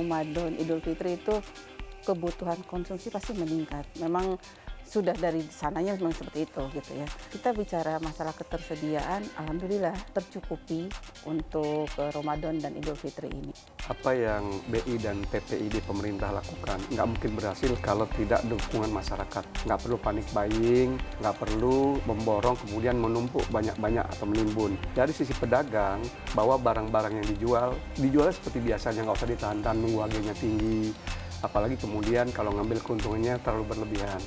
Ramadan Idul Fitri itu kebutuhan konsumsi pasti meningkat. Memang sudah dari sananya memang seperti itu gitu ya. Kita bicara masalah ketersediaan, alhamdulillah tercukupi untuk eh, Ramadan dan Idul Fitri ini. Apa yang BI dan di pemerintah lakukan nggak mungkin berhasil kalau tidak dukungan masyarakat. Nggak perlu panik buying, nggak perlu memborong kemudian menumpuk banyak-banyak atau menimbun. Dari sisi pedagang, bahwa barang-barang yang dijual, dijual seperti biasanya, nggak usah ditahan-tahan nunggu harganya tinggi apalagi kemudian kalau ngambil keuntungannya terlalu berlebihan.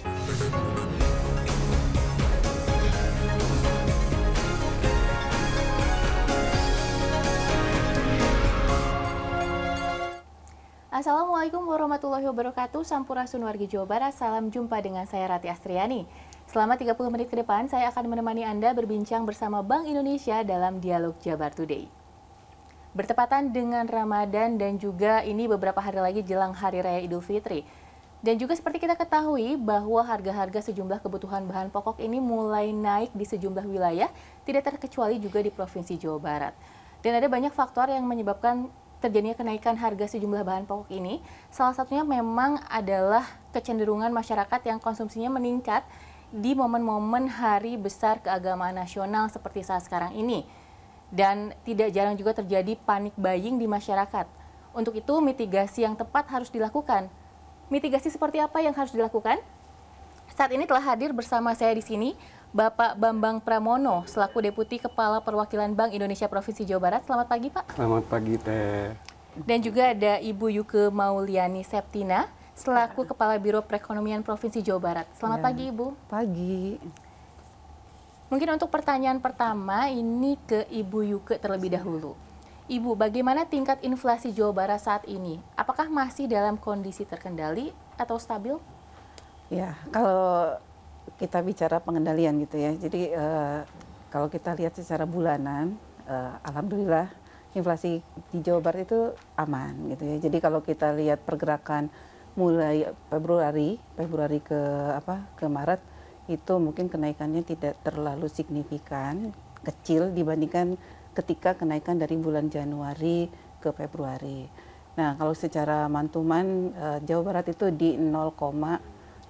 Assalamualaikum warahmatullahi wabarakatuh. Sampurasun wargi Jawa Barat. Salam jumpa dengan saya Rati Astriani. Selama 30 menit ke depan saya akan menemani Anda berbincang bersama Bank Indonesia dalam Dialog Jabar Today bertepatan dengan Ramadan dan juga ini beberapa hari lagi jelang Hari Raya Idul Fitri. Dan juga seperti kita ketahui bahwa harga-harga sejumlah kebutuhan bahan pokok ini mulai naik di sejumlah wilayah, tidak terkecuali juga di Provinsi Jawa Barat. Dan ada banyak faktor yang menyebabkan terjadinya kenaikan harga sejumlah bahan pokok ini. Salah satunya memang adalah kecenderungan masyarakat yang konsumsinya meningkat di momen-momen hari besar keagamaan nasional seperti saat sekarang ini dan tidak jarang juga terjadi panik buying di masyarakat. Untuk itu mitigasi yang tepat harus dilakukan. Mitigasi seperti apa yang harus dilakukan? Saat ini telah hadir bersama saya di sini Bapak Bambang Pramono selaku Deputi Kepala Perwakilan Bank Indonesia Provinsi Jawa Barat. Selamat pagi, Pak. Selamat pagi, Teh. Dan juga ada Ibu Yuke Mauliani Septina selaku Kepala Biro Perekonomian Provinsi Jawa Barat. Selamat ya. pagi, Ibu. Pagi. Mungkin untuk pertanyaan pertama ini ke Ibu Yuke terlebih dahulu. Ibu, bagaimana tingkat inflasi Jawa Barat saat ini? Apakah masih dalam kondisi terkendali atau stabil? Ya, kalau kita bicara pengendalian gitu ya. Jadi uh, kalau kita lihat secara bulanan, uh, alhamdulillah inflasi di Jawa Barat itu aman gitu ya. Jadi kalau kita lihat pergerakan mulai Februari, Februari ke apa ke Maret itu mungkin kenaikannya tidak terlalu signifikan, kecil dibandingkan ketika kenaikan dari bulan Januari ke Februari. Nah, kalau secara mantuman eh, Jawa Barat itu di 0,51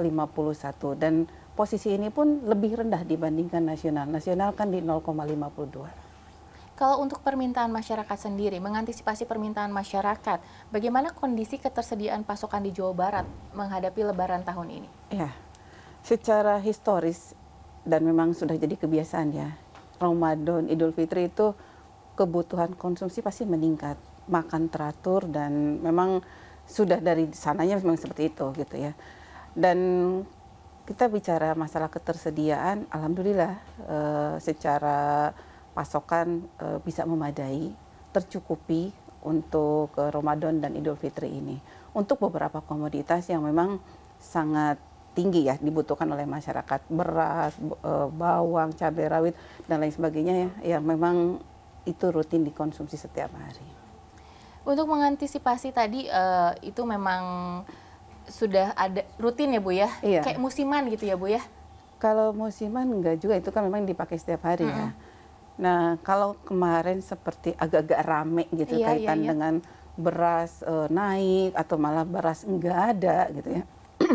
dan posisi ini pun lebih rendah dibandingkan nasional. Nasional kan di 0,52. Kalau untuk permintaan masyarakat sendiri, mengantisipasi permintaan masyarakat, bagaimana kondisi ketersediaan pasokan di Jawa Barat menghadapi lebaran tahun ini? Ya, Secara historis dan memang sudah jadi kebiasaan ya, Ramadan, Idul Fitri itu kebutuhan konsumsi pasti meningkat, makan teratur dan memang sudah dari sananya memang seperti itu gitu ya. Dan kita bicara masalah ketersediaan, alhamdulillah e, secara pasokan e, bisa memadai, tercukupi untuk eh, Ramadan dan Idul Fitri ini. Untuk beberapa komoditas yang memang sangat tinggi ya dibutuhkan oleh masyarakat beras e, bawang cabai rawit dan lain sebagainya ya, yang memang itu rutin dikonsumsi setiap hari untuk mengantisipasi tadi e, itu memang sudah ada rutin ya bu ya iya. kayak musiman gitu ya bu ya kalau musiman enggak juga itu kan memang dipakai setiap hari hmm. ya nah kalau kemarin seperti agak-agak rame gitu iya, iya kaitan iya, iya. dengan beras e, naik atau malah beras enggak ada gitu ya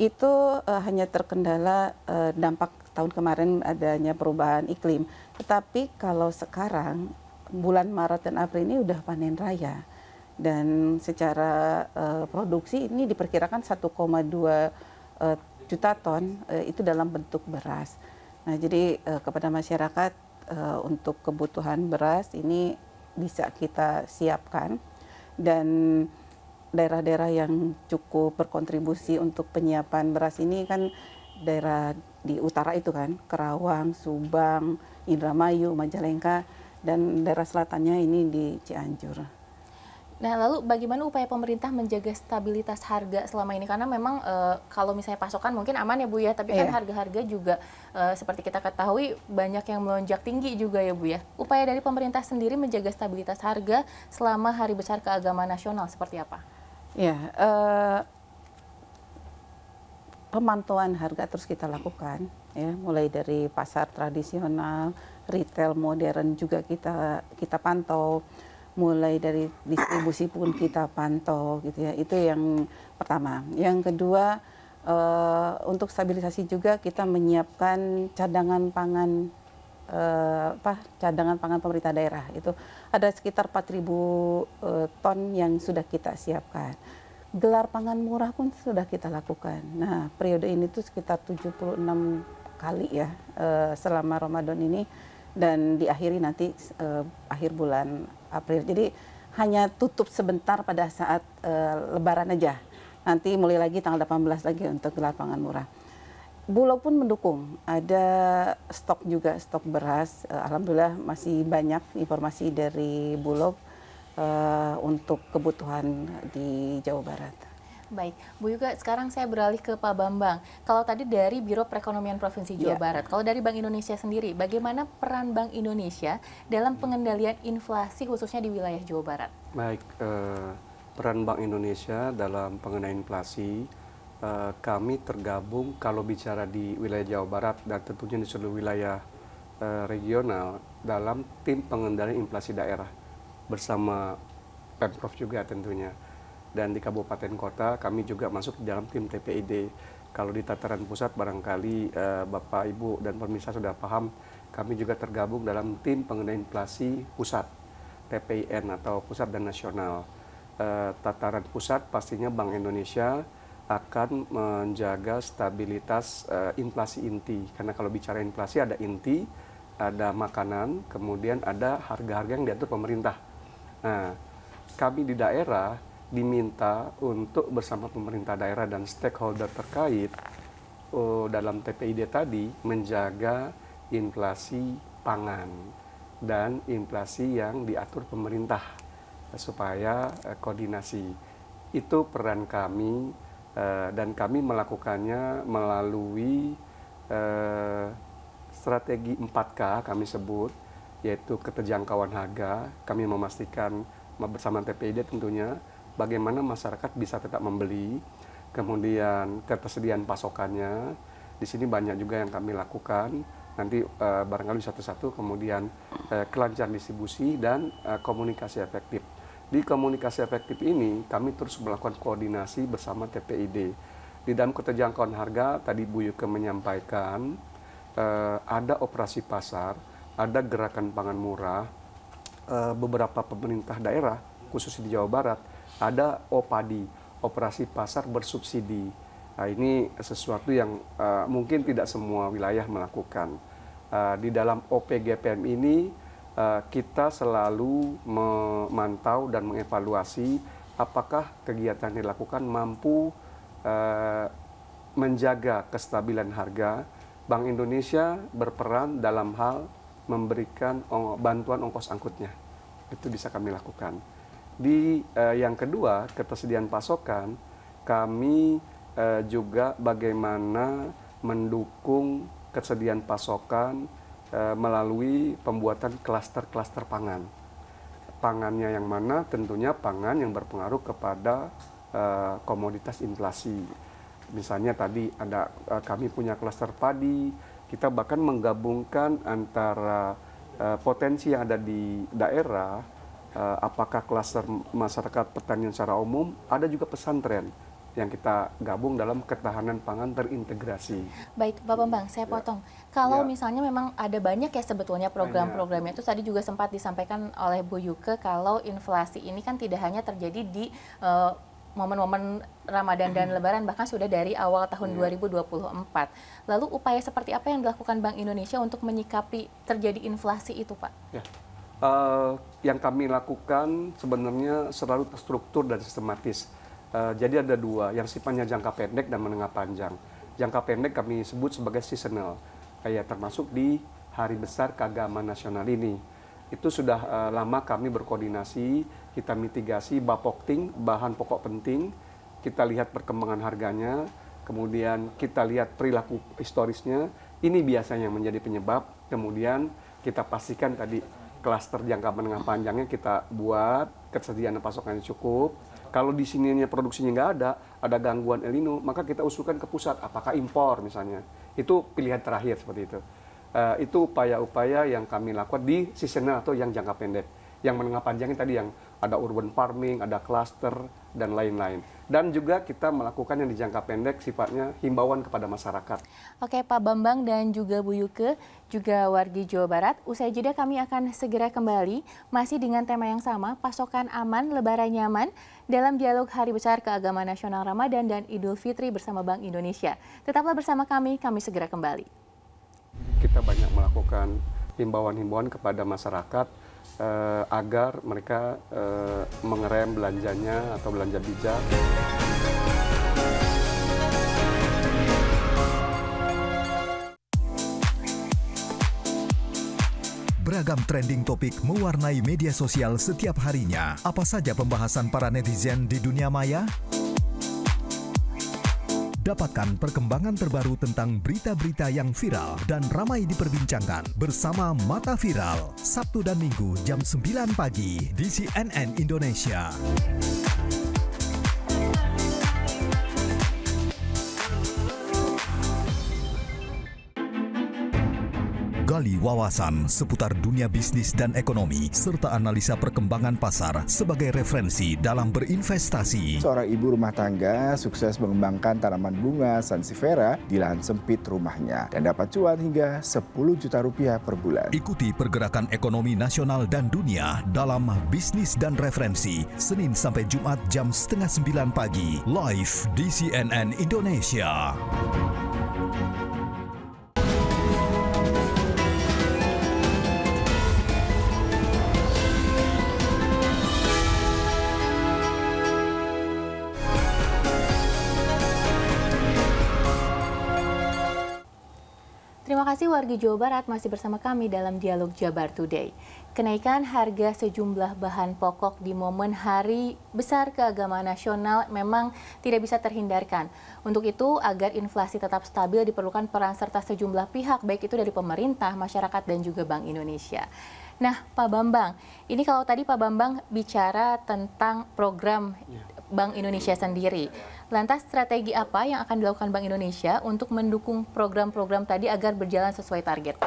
itu uh, hanya terkendala uh, dampak tahun kemarin adanya perubahan iklim. Tetapi kalau sekarang bulan Maret dan April ini udah panen raya dan secara uh, produksi ini diperkirakan 1,2 uh, juta ton uh, itu dalam bentuk beras. Nah, jadi uh, kepada masyarakat uh, untuk kebutuhan beras ini bisa kita siapkan dan daerah-daerah yang cukup berkontribusi untuk penyiapan beras ini kan daerah di utara itu kan Kerawang, Subang, Indramayu, Majalengka dan daerah selatannya ini di Cianjur. Nah, lalu bagaimana upaya pemerintah menjaga stabilitas harga selama ini? Karena memang e, kalau misalnya pasokan mungkin aman ya Bu ya, tapi kan iya. harga-harga juga e, seperti kita ketahui banyak yang melonjak tinggi juga ya Bu ya. Upaya dari pemerintah sendiri menjaga stabilitas harga selama Hari Besar Keagamaan Nasional seperti apa? Ya, uh, pemantauan harga terus kita lakukan, ya, mulai dari pasar tradisional, retail modern juga kita kita pantau, mulai dari distribusi pun kita pantau, gitu ya. Itu yang pertama. Yang kedua, uh, untuk stabilisasi juga kita menyiapkan cadangan pangan eh, apa cadangan pangan pemerintah daerah itu ada sekitar 4.000 eh, ton yang sudah kita siapkan. Gelar pangan murah pun sudah kita lakukan. Nah, periode ini tuh sekitar 76 kali ya eh, selama Ramadan ini dan diakhiri nanti eh, akhir bulan April. Jadi hanya tutup sebentar pada saat eh, lebaran aja. Nanti mulai lagi tanggal 18 lagi untuk gelar pangan murah. Bulog pun mendukung. Ada stok juga, stok beras. Eh, Alhamdulillah masih banyak informasi dari Bulog uh, untuk kebutuhan di Jawa Barat. Baik, Bu Yuga, sekarang saya beralih ke Pak Bambang. Kalau tadi dari Biro Perekonomian Provinsi Jawa ya. Barat, kalau dari Bank Indonesia sendiri, bagaimana peran Bank Indonesia dalam pengendalian inflasi khususnya di wilayah Jawa Barat? Baik, uh, peran Bank Indonesia dalam pengendalian inflasi Eh, kami tergabung kalau bicara di wilayah Jawa Barat dan tentunya di seluruh wilayah eh, regional dalam tim pengendalian inflasi daerah bersama Pemprov juga tentunya. Dan di kabupaten kota kami juga masuk di dalam tim TPID. Kalau di tataran pusat barangkali eh, Bapak Ibu dan pemirsa sudah paham, kami juga tergabung dalam tim pengendalian inflasi pusat TPIN atau pusat dan nasional. tataran pusat pastinya Bank Indonesia, akan menjaga stabilitas uh, inflasi inti. Karena kalau bicara inflasi ada inti, ada makanan, kemudian ada harga-harga yang diatur pemerintah. Nah, kami di daerah diminta untuk bersama pemerintah daerah dan stakeholder terkait uh, dalam TPID tadi menjaga inflasi pangan dan inflasi yang diatur pemerintah supaya uh, koordinasi. Itu peran kami Eh, dan kami melakukannya melalui eh, strategi 4K kami sebut yaitu keterjangkauan harga kami memastikan bersama TPID tentunya bagaimana masyarakat bisa tetap membeli kemudian ketersediaan pasokannya di sini banyak juga yang kami lakukan nanti eh, barangkali satu-satu kemudian kelancaran distribusi dan komunikasi efektif di komunikasi efektif ini, kami terus melakukan koordinasi bersama TPID. Di dalam keterjangkauan harga, tadi Bu Yuka menyampaikan, eh, ada operasi pasar, ada gerakan pangan murah, eh, beberapa pemerintah daerah, khusus di Jawa Barat, ada OPADI, operasi pasar bersubsidi. Nah, ini sesuatu yang eh, mungkin tidak semua wilayah melakukan. Eh, di dalam OPGPM ini, Eh, kita selalu memantau dan mengevaluasi apakah kegiatan yang dilakukan mampu eh, menjaga kestabilan harga. Bank Indonesia berperan dalam hal memberikan bantuan ongkos angkutnya. Itu bisa kami lakukan. Di eh, yang kedua, ketersediaan pasokan, kami juga bagaimana mendukung ketersediaan pasokan Eh, melalui pembuatan klaster-klaster pangan. Pangannya yang mana tentunya pangan yang berpengaruh kepada eh, komoditas inflasi. Misalnya tadi ada eh, kami punya klaster padi, kita bahkan menggabungkan antara potensi yang ada di daerah, apakah klaster masyarakat pertanian secara umum, ada juga pesantren yang kita gabung dalam ketahanan pangan terintegrasi. Baik, Bapak Bang, saya ya. potong. Ya. Kalau ya. misalnya memang ada banyak ya sebetulnya program-programnya itu tadi juga sempat disampaikan oleh Bu Yuke kalau inflasi ini kan tidak hanya terjadi di uh, momen-momen Ramadan dan mm-hmm. Lebaran bahkan sudah dari awal tahun yeah. 2024. Lalu upaya seperti apa yang dilakukan Bank Indonesia untuk menyikapi terjadi inflasi itu, Pak? Ya. Uh, yang kami lakukan sebenarnya selalu terstruktur dan sistematis. Eh, jadi ada dua, yang sifatnya jangka pendek dan menengah panjang. Jangka pendek kami sebut sebagai seasonal, kayak termasuk di hari besar keagamaan nasional ini. Itu sudah uh, lama kami berkoordinasi, kita mitigasi bapokting, bahan pokok penting, kita lihat perkembangan harganya, kemudian kita lihat perilaku historisnya. Ini biasanya menjadi penyebab, kemudian kita pastikan tadi klaster jangka menengah panjangnya kita buat, kesediaan pasokannya cukup, kalau di sininya produksinya nggak ada, ada gangguan El Nino, maka kita usulkan ke pusat apakah impor misalnya. Itu pilihan terakhir seperti itu. Uh, itu upaya-upaya yang kami lakukan di seasonal atau yang jangka pendek. Yang menengah panjangnya tadi yang ada urban farming, ada cluster, dan lain-lain. Dan juga kita melakukan yang dijangka pendek sifatnya himbauan kepada masyarakat. Oke Pak Bambang dan juga Bu Yuke, juga wargi Jawa Barat. Usai jeda kami akan segera kembali, masih dengan tema yang sama, pasokan aman, lebaran nyaman, dalam dialog Hari Besar Keagamaan Nasional Ramadan dan Idul Fitri bersama Bank Indonesia. Tetaplah bersama kami, kami segera kembali. Kita banyak melakukan himbauan-himbauan kepada masyarakat uh, agar mereka uh, mengerem belanjanya atau belanja bijak. Beragam trending topik mewarnai media sosial setiap harinya. Apa saja pembahasan para netizen di dunia maya? Dapatkan perkembangan terbaru tentang berita-berita yang viral dan ramai diperbincangkan bersama Mata Viral Sabtu dan Minggu jam 9 pagi di CNN Indonesia. bekali wawasan seputar dunia bisnis dan ekonomi serta analisa perkembangan pasar sebagai referensi dalam berinvestasi. Seorang ibu rumah tangga sukses mengembangkan tanaman bunga sansifera di lahan sempit rumahnya dan dapat cuan hingga 10 juta rupiah per bulan. Ikuti pergerakan ekonomi nasional dan dunia dalam bisnis dan referensi Senin sampai Jumat jam setengah sembilan pagi live di CNN Indonesia. Terima kasih wargi Jawa Barat masih bersama kami dalam Dialog Jabar Today. Kenaikan harga sejumlah bahan pokok di momen Hari Besar Keagamaan Nasional memang tidak bisa terhindarkan. Untuk itu, agar inflasi tetap stabil diperlukan peran serta sejumlah pihak, baik itu dari pemerintah, masyarakat, dan juga Bank Indonesia. Nah, Pak Bambang, ini kalau tadi Pak Bambang bicara tentang program ya. Bank Indonesia sendiri. Lantas strategi apa yang akan dilakukan Bank Indonesia untuk mendukung program-program tadi agar berjalan sesuai target?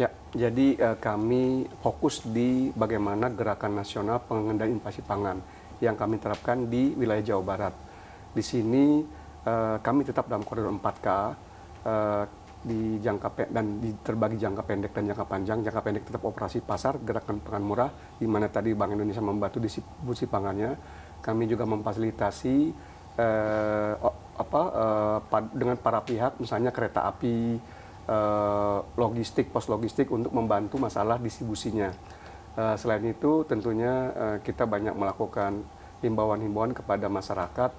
Ya, jadi uh, kami fokus di bagaimana gerakan nasional pengendalian inflasi pangan yang kami terapkan di wilayah Jawa Barat. Di sini uh, kami tetap dalam koridor 4K uh, eh, di jangka dan di terbagi jangka pendek dan jangka panjang. Jangka pendek tetap operasi pasar, gerakan pangan murah di mana tadi Bank Indonesia membantu distribusi pangannya. Kami juga memfasilitasi eh, apa eh, dengan para pihak misalnya kereta api eh, logistik pos logistik untuk membantu masalah distribusinya eh, selain itu tentunya eh, kita banyak melakukan himbauan-himbauan kepada masyarakat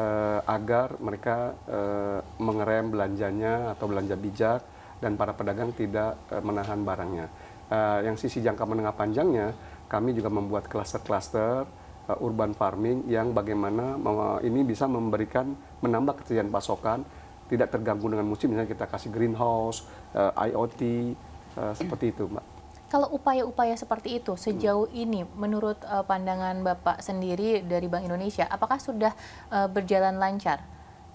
eh, agar mereka eh, mengerem belanjanya atau belanja bijak dan para pedagang tidak eh, menahan barangnya. Eh, yang sisi jangka menengah panjangnya, kami juga membuat kluster-kluster Eh, urban farming yang bagaimana eh, ini bisa memberikan menambah ketersediaan pasokan tidak terganggu dengan musim misalnya kita kasih greenhouse, eh, IoT seperti itu, Mbak. Kalau upaya-upaya seperti itu sejauh hmm. ini menurut pandangan Bapak sendiri dari Bank Indonesia apakah sudah berjalan lancar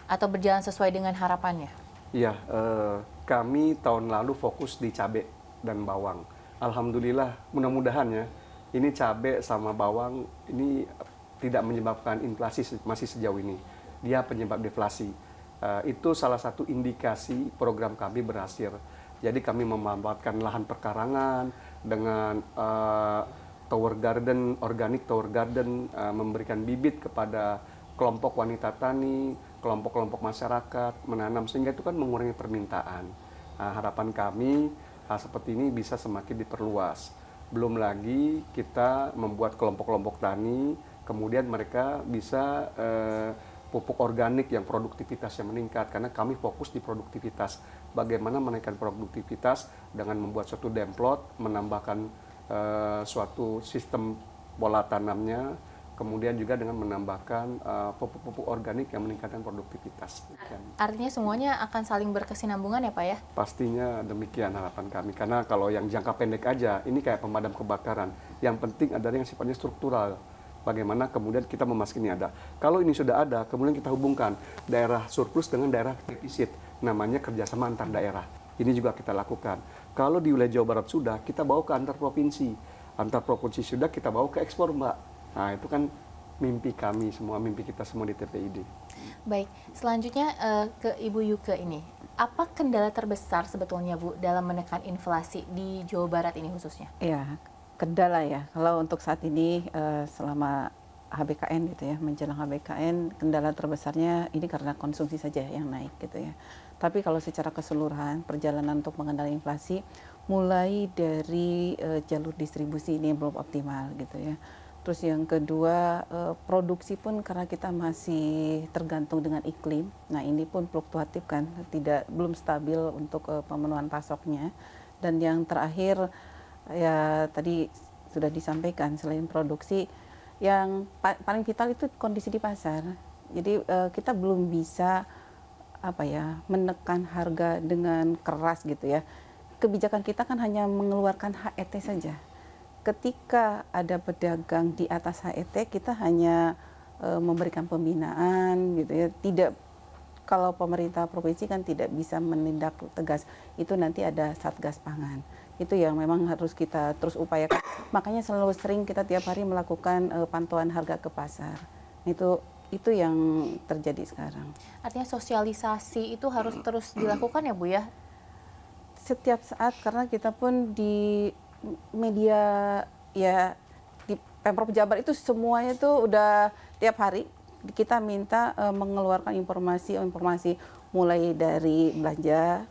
atau berjalan sesuai dengan harapannya? Ya, uh, kami tahun lalu fokus di cabai dan bawang. Alhamdulillah, mudah-mudahan ya ini cabai sama bawang ini tidak menyebabkan inflasi masih sejauh ini. Dia penyebab deflasi. Eh, itu salah satu indikasi program kami berhasil. Jadi kami memanfaatkan lahan perkarangan dengan uh, tower garden, organik tower garden, uh, memberikan bibit kepada kelompok wanita tani, kelompok-kelompok masyarakat menanam sehingga itu kan mengurangi permintaan. Nah, harapan kami hal seperti ini bisa semakin diperluas belum lagi kita membuat kelompok-kelompok tani, kemudian mereka bisa eh, pupuk organik yang produktivitasnya meningkat karena kami fokus di produktivitas. Bagaimana menaikkan produktivitas dengan membuat suatu demplot, menambahkan eh, suatu sistem pola tanamnya, kemudian juga dengan menambahkan eh, pupuk-pupuk organik yang meningkatkan produktivitas. Artinya semuanya akan saling berkesinambungan ya Pak ya? Pastinya demikian harapan kami, karena kalau yang jangka pendek aja, ini kayak pemadam kebakaran. Yang penting adalah yang sifatnya struktural. Bagaimana kemudian kita ini ada. Kalau ini sudah ada, kemudian kita hubungkan daerah surplus dengan daerah defisit. Namanya kerjasama antar daerah. Ini juga kita lakukan. Kalau di wilayah Jawa Barat sudah, kita bawa ke antar provinsi. Antar provinsi sudah, kita bawa ke ekspor, Mbak Nah itu kan mimpi kami semua, mimpi kita semua di TPID. Baik, selanjutnya uh, ke Ibu Yuke ini. Apa kendala terbesar sebetulnya Bu dalam menekan inflasi di Jawa Barat ini khususnya? ya kendala ya. Kalau untuk saat ini uh, selama HBKN gitu ya, menjelang HBKN kendala terbesarnya ini karena konsumsi saja yang naik gitu ya. Tapi kalau secara keseluruhan perjalanan untuk mengendali inflasi mulai dari uh, jalur distribusi ini yang belum optimal gitu ya Terus yang kedua eh, produksi pun karena kita masih tergantung dengan iklim. Nah ini pun fluktuatif kan, tidak belum stabil untuk eh, pemenuhan pasoknya. Dan yang terakhir ya tadi sudah disampaikan selain produksi yang paling vital itu kondisi di pasar. Jadi eh, kita belum bisa apa ya menekan harga dengan keras gitu ya. Kebijakan kita kan hanya mengeluarkan HET saja ketika ada pedagang di atas HET kita hanya e, memberikan pembinaan gitu ya tidak kalau pemerintah provinsi kan tidak bisa menindak tegas itu nanti ada satgas pangan itu yang memang harus kita terus upayakan makanya selalu sering kita tiap hari melakukan e, pantauan harga ke pasar itu itu yang terjadi sekarang. Artinya sosialisasi itu harus terus dilakukan ya Bu ya? Setiap saat karena kita pun di media ya di Pemprov Jabar itu semuanya tuh udah tiap hari kita minta uh, mengeluarkan informasi-informasi oh, mulai dari belanja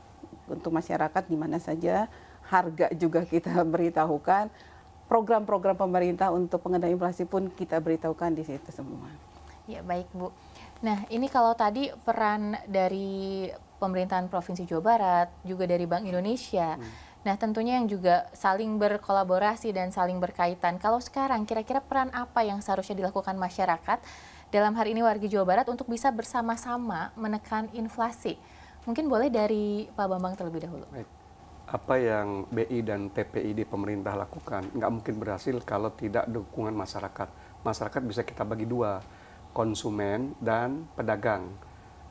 untuk masyarakat di mana saja, harga juga kita beritahukan, program-program pemerintah untuk pengendalian inflasi pun kita beritahukan di situ semua. Ya baik Bu. Nah ini kalau tadi peran dari pemerintahan Provinsi Jawa Barat juga dari Bank Indonesia. Hmm Nah, tentunya yang juga saling berkolaborasi dan saling berkaitan. Kalau sekarang, kira-kira peran apa yang seharusnya dilakukan masyarakat dalam hari ini warga Jawa Barat untuk bisa bersama-sama menekan inflasi? Mungkin boleh dari Pak Bambang terlebih dahulu. Baik. Apa yang BI dan TPID pemerintah lakukan nggak mungkin berhasil kalau tidak dukungan masyarakat. Masyarakat bisa kita bagi dua, konsumen dan pedagang.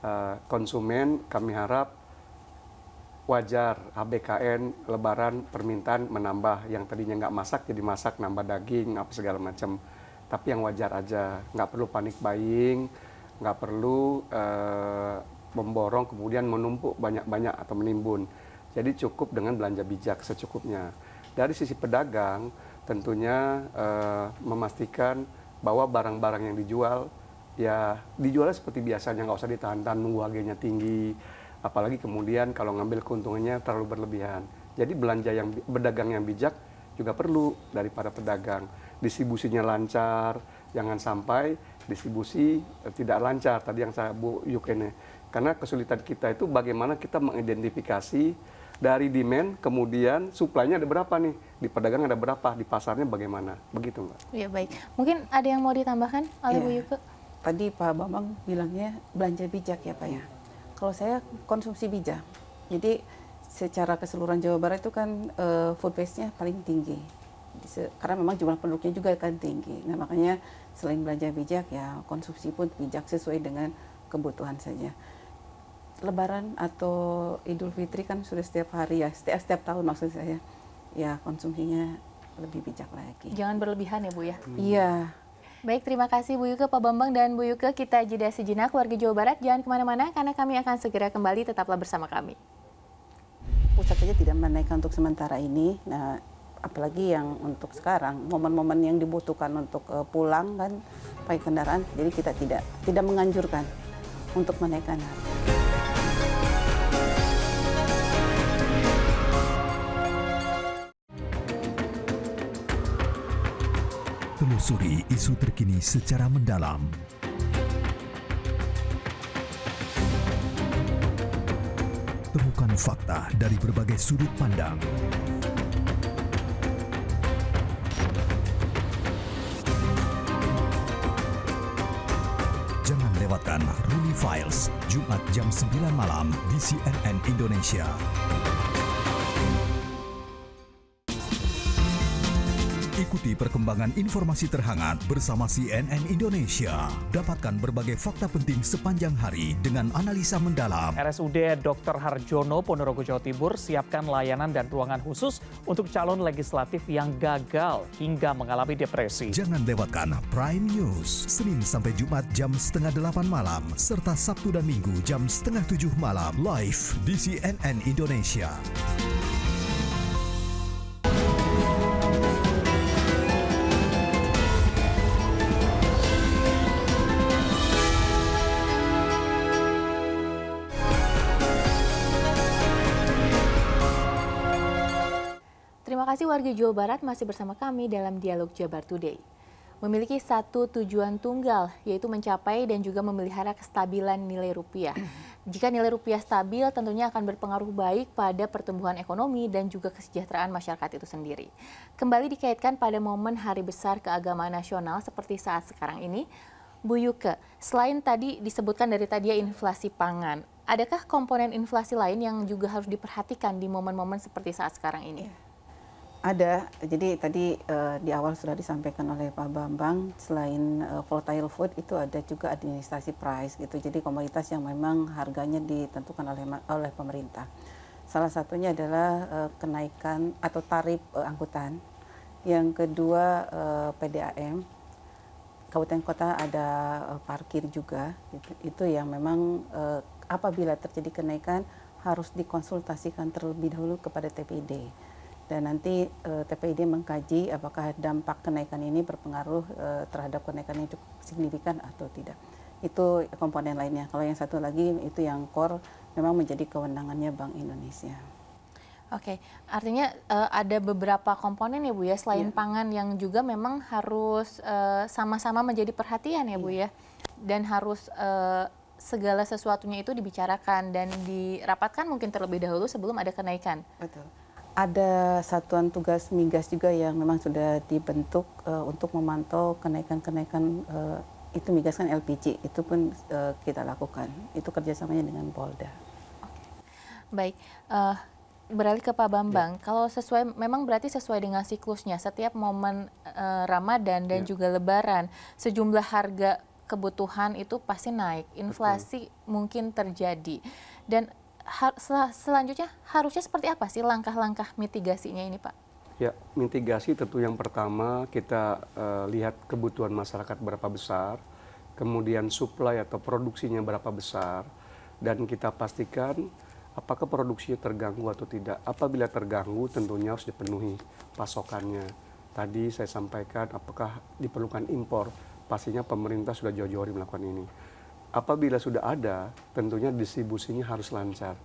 Eh, konsumen kami harap wajar ABKN Lebaran permintaan menambah yang tadinya nggak masak jadi masak nambah daging apa segala macam tapi yang wajar aja nggak perlu panik buying nggak perlu eh, memborong kemudian menumpuk banyak-banyak atau menimbun jadi cukup dengan belanja bijak secukupnya dari sisi pedagang tentunya eh, memastikan bahwa barang-barang yang dijual ya dijualnya seperti biasanya nggak usah ditahan-tahan nunggu harganya tinggi apalagi kemudian kalau ngambil keuntungannya terlalu berlebihan. Jadi belanja yang berdagang yang bijak juga perlu daripada pedagang. Distribusinya lancar, jangan sampai distribusi eh, tidak lancar tadi yang saya Bu Yukene. Karena kesulitan kita itu bagaimana kita mengidentifikasi dari demand kemudian suplainya ada berapa nih di pedagang ada berapa di pasarnya bagaimana begitu mbak? Iya baik mungkin ada yang mau ditambahkan oleh ya. Bu Yuke? Tadi Pak Bambang bilangnya belanja bijak ya Pak ya. Kalau saya konsumsi bija. Jadi secara keseluruhan Jawa Barat itu kan uh, food base-nya paling tinggi. Karena memang jumlah penduduknya juga kan tinggi. Nah, makanya selain belanja bijak ya konsumsi pun bijak sesuai dengan kebutuhan saja. Lebaran atau Idul Fitri kan sudah setiap hari ya, setiap, setiap tahun maksud saya. Ya, konsumsinya lebih bijak lagi. Jangan berlebihan ya Bu ya. Iya. Hmm. Baik, terima kasih Bu Yuke, Pak Bambang dan Bu Yuke. Kita jeda sejenak warga Jawa Barat. Jangan kemana-mana karena kami akan segera kembali. Tetaplah bersama kami. Pusat saja tidak menaikkan untuk sementara ini. Nah, apalagi yang untuk sekarang momen-momen yang dibutuhkan untuk eh, pulang kan pakai kendaraan. Jadi kita tidak tidak menganjurkan untuk menaikkan harga. menelusuri isu terkini secara mendalam. Temukan fakta dari berbagai sudut pandang. Jangan lewatkan Ruli Files, Jumat jam 9 malam di CNN Indonesia. Ikuti perkembangan informasi terhangat bersama CNN Indonesia. Dapatkan berbagai fakta penting sepanjang hari dengan analisa mendalam. RSUD Dr. Harjono, Ponorogo, Jawa Timur siapkan layanan dan ruangan khusus untuk calon legislatif yang gagal hingga mengalami depresi. Jangan lewatkan Prime News, Senin sampai Jumat jam setengah delapan malam, serta Sabtu dan Minggu jam setengah tujuh malam, live di CNN Indonesia. warga Jawa Barat masih bersama kami dalam Dialog Jabar Today. Memiliki satu tujuan tunggal, yaitu mencapai dan juga memelihara kestabilan nilai rupiah. Jika nilai rupiah stabil, tentunya akan berpengaruh baik pada pertumbuhan ekonomi dan juga kesejahteraan masyarakat itu sendiri. Kembali dikaitkan pada momen hari besar keagamaan nasional seperti saat sekarang ini, Bu Yuke, selain tadi disebutkan dari tadi ya inflasi pangan, adakah komponen inflasi lain yang juga harus diperhatikan di momen-momen seperti saat sekarang ini? Iya. Ada, jadi tadi uh, di awal sudah disampaikan oleh Pak Bambang, selain uh, volatile food itu ada juga administrasi price gitu. Jadi komoditas yang memang harganya ditentukan oleh oleh pemerintah. Salah satunya adalah uh, kenaikan atau tarif uh, angkutan. Yang kedua uh, PDAM. Kabupaten kota ada uh, parkir juga. Gitu. Itu yang memang uh, apabila terjadi kenaikan harus dikonsultasikan terlebih dahulu kepada TPD dan nanti eh, TPID mengkaji apakah dampak kenaikan ini berpengaruh eh, terhadap kenaikan yang cukup signifikan atau tidak. Itu komponen lainnya. Kalau yang satu lagi itu yang core memang menjadi kewenangannya Bank Indonesia. Oke, okay. artinya uh, ada beberapa komponen ya Bu ya selain yeah. pangan yang juga memang harus sama-sama uh, menjadi perhatian ya yeah. Bu iya. ya dan harus uh, segala sesuatunya itu dibicarakan dan dirapatkan mungkin terlebih dahulu sebelum ada kenaikan. Betul ada satuan tugas migas juga yang memang sudah dibentuk uh, untuk memantau kenaikan-kenaikan uh, itu migas kan LPG itu pun uh, kita lakukan itu kerjasamanya dengan Polda. Okay. Baik, uh, beralih ke Pak Bambang. Ya. Kalau sesuai, memang berarti sesuai dengan siklusnya. Setiap momen uh, Ramadan dan ya. juga Lebaran, sejumlah harga kebutuhan itu pasti naik, inflasi Betul. mungkin terjadi. Dan sel, selanjutnya harusnya seperti apa sih langkah-langkah mitigasinya ini Pak? Ya, mitigasi tentu yang pertama kita uh, lihat kebutuhan masyarakat berapa besar, kemudian suplai atau produksinya berapa besar, dan kita pastikan apakah produksinya terganggu atau tidak. Apabila terganggu tentunya harus dipenuhi pasokannya. Tadi saya sampaikan apakah diperlukan impor, pastinya pemerintah sudah jauh-jauh melakukan ini apabila sudah ada, tentunya distribusinya harus lancar.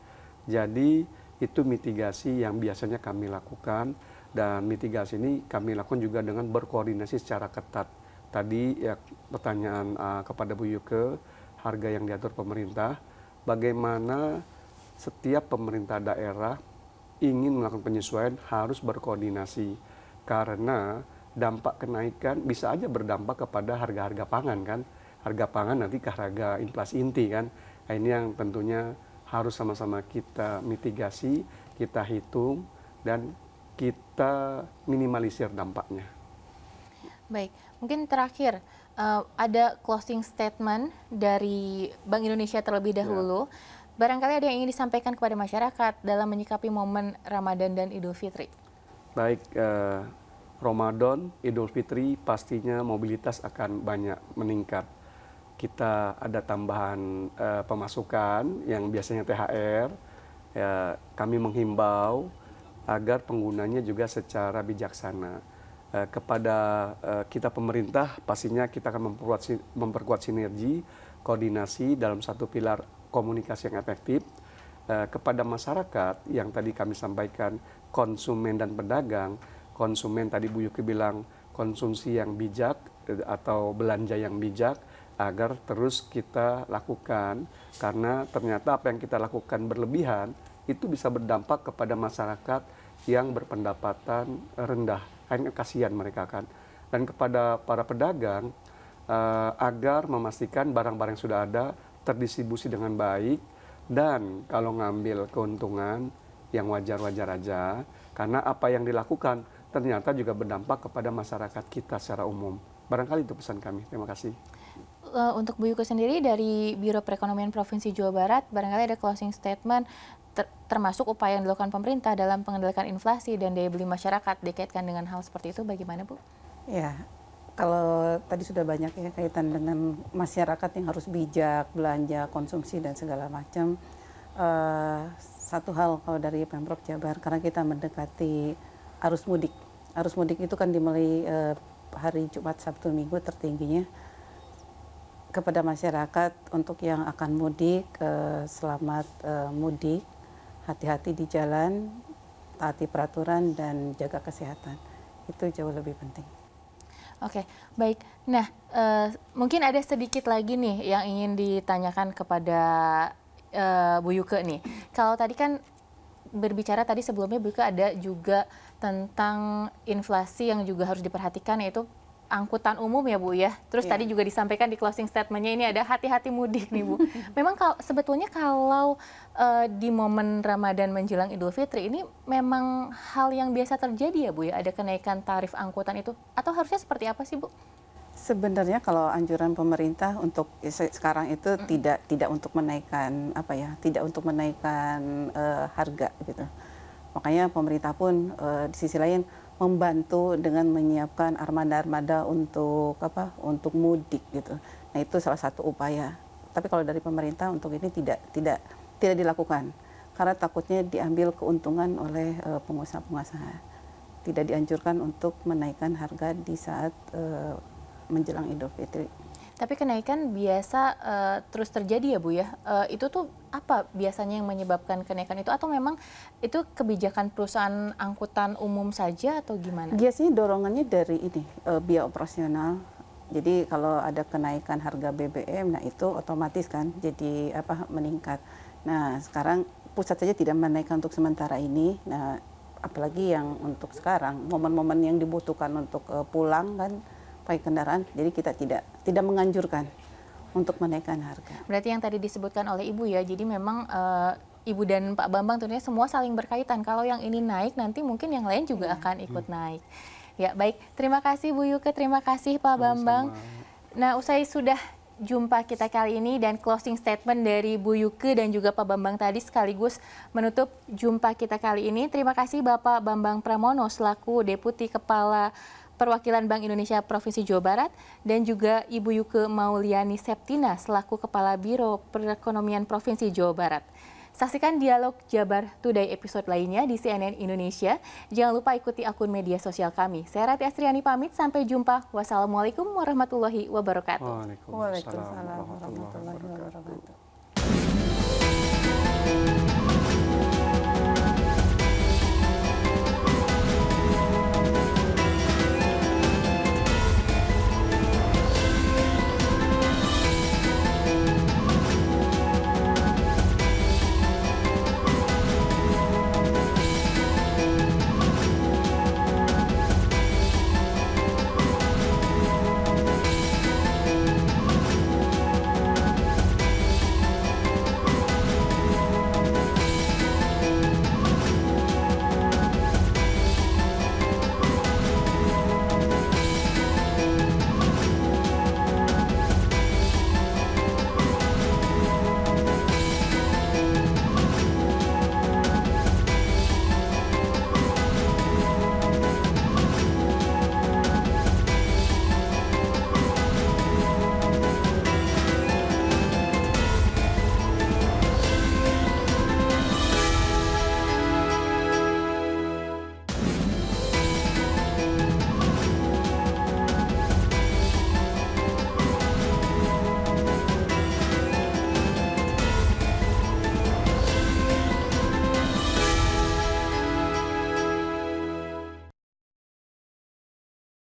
Jadi itu mitigasi yang biasanya kami lakukan dan mitigasi ini kami lakukan juga dengan berkoordinasi secara ketat. Tadi ya pertanyaan uh, kepada Bu Yuke, harga yang diatur pemerintah, bagaimana setiap pemerintah daerah ingin melakukan penyesuaian harus berkoordinasi karena dampak kenaikan bisa aja berdampak kepada harga-harga pangan kan harga pangan nanti ke harga inflasi inti kan. Nah, ini yang tentunya harus sama-sama kita mitigasi, kita hitung dan kita minimalisir dampaknya. Baik, mungkin terakhir uh, ada closing statement dari Bank Indonesia terlebih ya. dahulu. Ya. Barangkali ada yang ingin disampaikan kepada masyarakat dalam menyikapi momen Ramadan dan Idul Fitri. Baik, uh, Ramadan, Idul Fitri pastinya mobilitas akan banyak meningkat kita ada tambahan uh, pemasukan yang biasanya THR, ya, kami menghimbau agar penggunanya juga secara bijaksana uh, kepada uh, kita pemerintah pastinya kita akan memperkuat memperkuat sinergi koordinasi dalam satu pilar komunikasi yang efektif uh, kepada masyarakat yang tadi kami sampaikan konsumen dan pedagang konsumen tadi Bu Yuki bilang konsumsi yang bijak atau belanja yang bijak agar terus kita lakukan karena ternyata apa yang kita lakukan berlebihan itu bisa berdampak kepada masyarakat yang berpendapatan rendah akhirnya kasihan mereka kan dan kepada para pedagang uh, agar memastikan barang-barang yang sudah ada terdistribusi dengan baik dan kalau ngambil keuntungan yang wajar-wajar aja karena apa yang dilakukan ternyata juga berdampak kepada masyarakat kita secara umum barangkali itu pesan kami terima kasih uh, untuk Bu Yuko sendiri dari Biro Perekonomian Provinsi Jawa Barat, barangkali ada closing statement ter termasuk upaya yang dilakukan pemerintah dalam pengendalian inflasi dan daya beli masyarakat dikaitkan dengan hal seperti itu bagaimana Bu? Ya, kalau tadi sudah banyak ya kaitan dengan masyarakat yang harus bijak, belanja, konsumsi dan segala macam. Uh, satu hal kalau dari Pemprov Jabar karena kita mendekati arus mudik. Arus mudik itu kan dimulai uh, hari Jumat, Sabtu, Minggu tertingginya kepada masyarakat untuk yang akan mudik, eh, selamat eh, mudik, hati-hati di jalan, taati peraturan dan jaga kesehatan. Itu jauh lebih penting. Oke, okay, baik. Nah, eh, mungkin ada sedikit lagi nih yang ingin ditanyakan kepada Bu Yuke nih. Kalau tadi kan berbicara tadi sebelumnya Bu Yuke ada juga tentang inflasi yang juga harus diperhatikan yaitu angkutan umum ya Bu ya. Terus yeah. tadi juga disampaikan di closing statementnya ini ada hati-hati mudik nih Bu. memang kalau, sebetulnya kalau uh, di momen Ramadan menjelang Idul Fitri ini memang hal yang biasa terjadi ya Bu ya, ada kenaikan tarif angkutan itu atau harusnya seperti apa sih Bu? Sebenarnya kalau anjuran pemerintah untuk sekarang itu mm. tidak tidak untuk menaikkan apa ya, tidak untuk menaikkan uh, harga gitu. Makanya pemerintah pun uh, di sisi lain membantu dengan menyiapkan armada-armada untuk apa untuk mudik gitu. Nah itu salah satu upaya. Tapi kalau dari pemerintah untuk ini tidak tidak tidak dilakukan karena takutnya diambil keuntungan oleh eh, pengusaha-pengusaha. Tidak dianjurkan untuk menaikkan harga di saat uh, menjelang Idul Fitri. Tapi kenaikan biasa uh, terus terjadi ya Bu ya. Uh, itu tuh apa biasanya yang menyebabkan kenaikan itu atau memang itu kebijakan perusahaan angkutan umum saja atau gimana? Biasanya dorongannya dari ini uh, biaya operasional. Jadi kalau ada kenaikan harga BBM nah itu otomatis kan jadi apa meningkat. Nah, sekarang pusat saja tidak menaikkan untuk sementara ini. Nah, apalagi yang untuk sekarang momen-momen yang dibutuhkan untuk uh, pulang kan pakai kendaraan, jadi kita tidak tidak menganjurkan untuk menaikkan harga. Berarti yang tadi disebutkan oleh Ibu ya, jadi memang uh, Ibu dan Pak Bambang tentunya semua saling berkaitan. Kalau yang ini naik, nanti mungkin yang lain juga ya. akan ikut hmm. naik. Ya, baik. Terima kasih Bu Yuke, terima kasih Pak Sama-sama. Bambang. Nah, usai sudah jumpa kita kali ini dan closing statement dari Bu Yuke dan juga Pak Bambang tadi sekaligus menutup jumpa kita kali ini. Terima kasih Bapak Bambang Pramono selaku Deputi Kepala Perwakilan Bank Indonesia Provinsi Jawa Barat dan juga Ibu Yuke Mauliani Septina selaku Kepala Biro Perekonomian Provinsi Jawa Barat. Saksikan dialog Jabar Today episode lainnya di CNN Indonesia. Jangan lupa ikuti akun media sosial kami. Saya Rati Astriani pamit, sampai jumpa. Wassalamualaikum warahmatullahi wabarakatuh. Waalaikumsalam, warahmatullahi wabarakatuh.